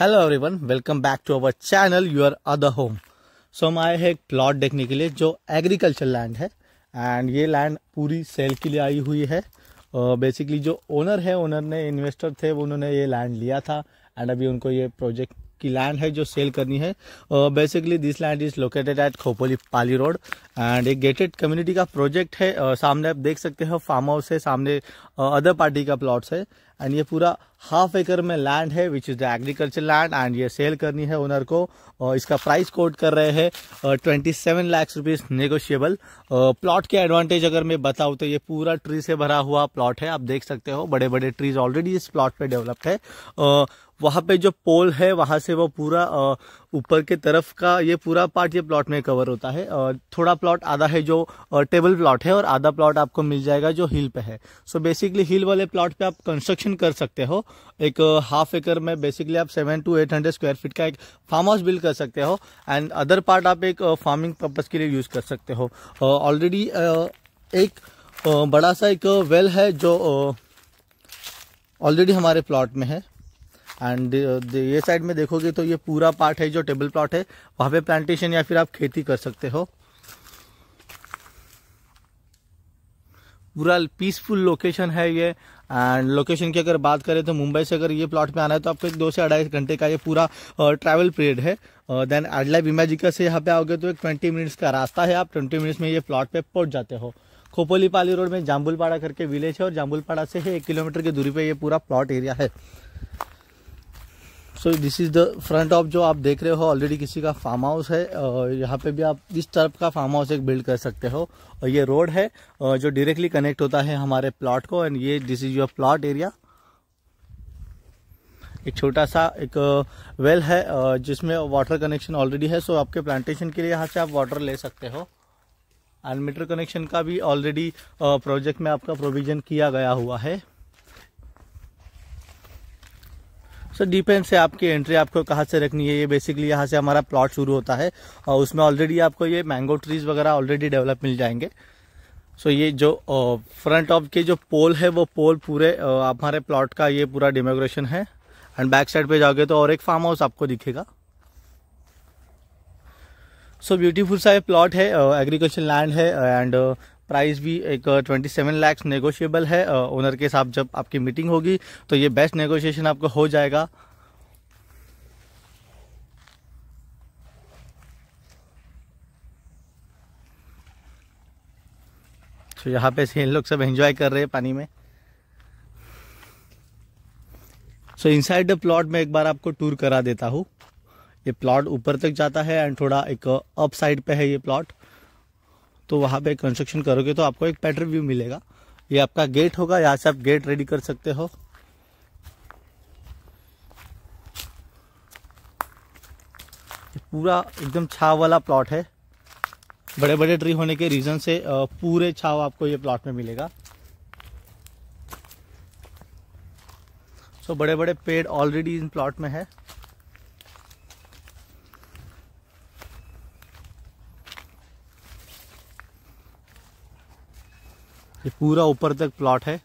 hello everyone welcome back to our channel your other home so हम आए हैं एक प्लॉट देखने के लिए जो एग्रीकल्चर लैंड है एंड ये लैंड पूरी सेल के लिए आई हुई है बेसिकली uh, जो ओनर है ओनर ने इन्वेस्टर थे उन्होंने ये लैंड लिया था एंड अभी उनको ये प्रोजेक्ट की लैंड है जो सेल करनी है basically this land is located at Khopoli Pali road and एक गेटेड कम्युनिटी का प्रोजेक्ट है uh, सामने आप देख सकते हो फार्म हाउस है सामने अदर पार्टी का प्लॉट्स है एंड ये पूरा हाफ एकड़ में लैंड है which is the agriculture land and ये सेल करनी है ओनर को और इसका प्राइस कोट कर रहे हैं twenty seven lakhs rupees negotiable plot के एडवांटेज अगर मैं बताऊँ तो ये पूरा ट्री से भरा हुआ प्लॉट है आप देख सकते हो बड़े बड़े ट्रीज ऑलरेडी इस प्लॉट पे डेवलप्ड है वहाँ पे जो पोल है वहाँ से वो पूरा ऊपर के तरफ का ये पूरा पार्ट ये प्लॉट में कवर होता है थोड़ा प्लॉट आधा है जो टेबल प्लॉट है और आधा प्लॉट आपको मिल जाएगा जो हिल पे है सो बेसिकली हिल वाले प्लॉट पे आप कंस्ट्रक्शन कर सकते हो एक हाफ uh, एकड़ में बेसिकली आप seven two eight hundred square feet का एक फार्म हाउस बिल्ड कर सकते हो एंड अदर पार्ट आप एक फार्मिंग uh, पर्पज के लिए यूज कर सकते हो ऑलरेडी uh, एक बड़ा सा एक वेल है जो ऑलरेडी हमारे प्लॉट में है एंड ये साइड में देखोगे तो ये पूरा पार्ट है जो टेबल प्लॉट है वहाँ पे प्लांटेशन या फिर आप खेती कर सकते हो पूरा पीसफुल लोकेशन है ये एंड लोकेशन की अगर बात करें तो मुंबई से अगर ये प्लॉट में आना है तो आपको तो एक दो से अढ़ाई घंटे का ये पूरा ट्रैवल पीरियड है देन आडला बीमाजिका से यहाँ पे आओगे तो एक ट्वेंटी मिनट्स का रास्ता है आप ट्वेंटी मिनट्स में ये प्लॉट पे पहुँच जाते हो खोपोली पाली रोड में जाम्बुलपाड़ा करके विलेज है और जाम्बुलपाड़ा से है एक किलोमीटर की दूरी पर यह पूरा प्लॉट एरिया है so this is the front of जो आप देख रहे हो ऑलरेडी किसी का फार्म हाउस है और यहाँ पे भी आप इस तरफ का फार्म हाउस एक बिल्ड कर सकते हो और ये रोड है जो डायरेक्टली कनेक्ट होता है हमारे प्लॉट को एंड ये this is your plot area एक छोटा सा एक वेल uh, है uh, जिसमें वाटर कनेक्शन ऑलरेडी है सो आपके प्लांटेशन के लिए यहाँ से आप वाटर ले सकते हो एंड मीटर कनेक्शन का भी ऑलरेडी प्रोजेक्ट uh, में आपका प्रोविजन किया गया हुआ है सर डिपेंड्स है आपकी एंट्री आपको कहाँ से रखनी है ये बेसिकली यहाँ से हमारा प्लॉट शुरू होता है और उसमें ऑलरेडी आपको ये मैंगो ट्रीज वगैरह ऑलरेडी डेवलप मिल जाएंगे सो ये जो फ्रंट ऑफ के जो पोल है वो पोल पूरे हमारे प्लॉट का ये पूरा डेमोग्रेशन है एंड बैक साइड पे जाओगे तो और एक फार्म हाउस आपको दिखेगा सो ब्यूटीफुल सा ये प्लॉट है एग्रीकल्चर लैंड है एंड प्राइस भी एक ट्वेंटी सेवन लैक्स नेगोशियेबल है ओनर के साथ जब आपकी मीटिंग होगी तो ये बेस्ट नेगोशिएशन आपको हो जाएगा तो यहाँ पे इन लोग सब एंजॉय कर रहे हैं पानी में सो इनसाइड द प्लॉट में एक बार आपको टूर करा देता हूँ ये प्लॉट ऊपर तक जाता है एंड थोड़ा एक अप साइड पे है ये प्लॉट तो वहाँ पे कंस्ट्रक्शन करोगे तो आपको एक बेटर व्यू मिलेगा ये आपका गेट होगा यहाँ से आप गेट रेडी कर सकते हो पूरा एकदम छाव वाला प्लॉट है बड़े बड़े ट्री होने के रीज़न से पूरे छाव आपको ये प्लॉट में मिलेगा सो बड़े बड़े पेड़ ऑलरेडी इन प्लॉट में है ये पूरा ऊपर तक प्लॉट है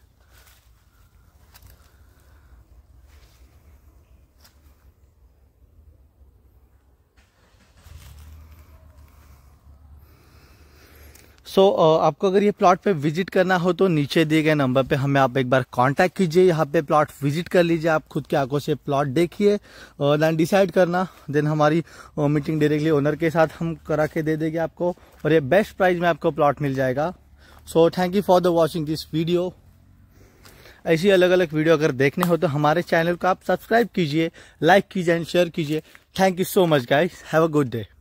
सो so, आपको अगर ये प्लॉट पे विजिट करना हो तो नीचे दिए गए नंबर पे हमें आप एक बार कांटेक्ट कीजिए यहाँ पे प्लॉट विजिट कर लीजिए आप खुद की आंखों से प्लॉट देखिए देन डिसाइड करना देन हमारी मीटिंग डायरेक्टली ओनर के साथ हम करा के दे देंगे आपको और ये बेस्ट प्राइस में आपको प्लॉट मिल जाएगा so thank you for the watching this video ऐसी अलग अलग वीडियो अगर देखने हो तो हमारे चैनल को आप सब्सक्राइब कीजिए लाइक कीजिए एंड शेयर कीजिए thank you so much guys have a good day